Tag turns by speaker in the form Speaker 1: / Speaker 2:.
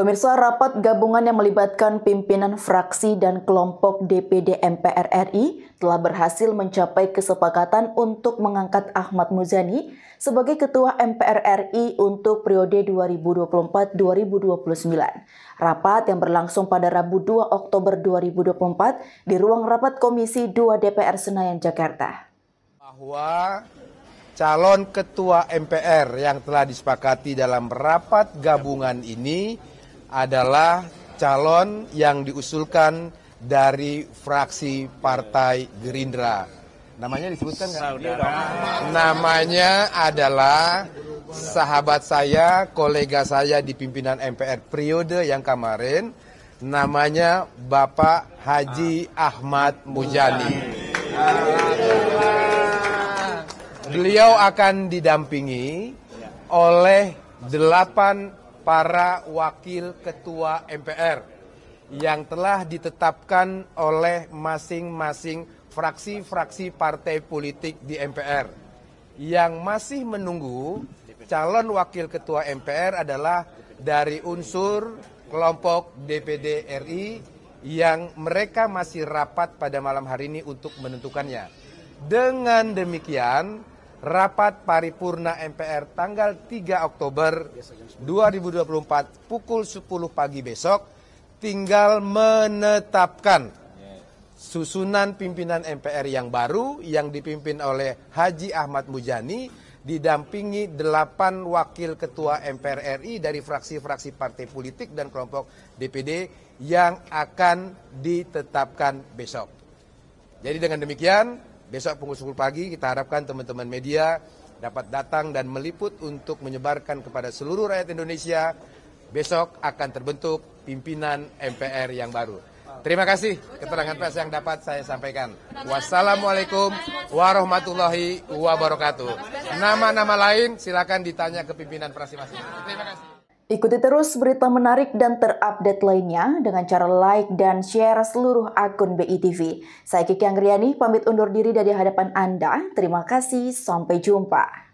Speaker 1: Pemirsa rapat gabungan yang melibatkan pimpinan fraksi dan kelompok DPD MPR RI telah berhasil mencapai kesepakatan untuk mengangkat Ahmad Muzani sebagai Ketua MPR RI untuk periode 2024-2029. Rapat yang berlangsung pada Rabu 2 Oktober 2024 di ruang rapat Komisi 2 DPR Senayan Jakarta.
Speaker 2: Bahwa calon Ketua MPR yang telah disepakati dalam rapat gabungan ini adalah calon yang diusulkan dari fraksi Partai Gerindra. Namanya disebutkan kan? Namanya adalah sahabat saya, kolega saya di pimpinan MPR periode yang kemarin. Namanya Bapak Haji Ahmad Mujani. Beliau akan didampingi oleh delapan para wakil ketua MPR yang telah ditetapkan oleh masing-masing fraksi-fraksi partai politik di MPR. Yang masih menunggu calon wakil ketua MPR adalah dari unsur kelompok DPD RI yang mereka masih rapat pada malam hari ini untuk menentukannya. Dengan demikian, rapat paripurna MPR tanggal 3 Oktober 2024 pukul 10 pagi besok tinggal menetapkan susunan pimpinan MPR yang baru yang dipimpin oleh Haji Ahmad Mujani didampingi 8 wakil ketua MPR RI dari fraksi-fraksi partai politik dan kelompok DPD yang akan ditetapkan besok. Jadi dengan demikian Besok pukul 10 pagi kita harapkan teman-teman media dapat datang dan meliput untuk menyebarkan kepada seluruh rakyat Indonesia besok akan terbentuk pimpinan MPR yang baru. Terima kasih keterangan pers yang dapat saya sampaikan. Wassalamualaikum warahmatullahi wabarakatuh. Nama-nama lain silakan ditanya ke pimpinan fraksi masing-masing. Terima kasih.
Speaker 1: Ikuti terus berita menarik dan terupdate lainnya dengan cara like dan share seluruh akun BI Saya Kiki Anggriani, pamit undur diri dari hadapan Anda. Terima kasih, sampai jumpa.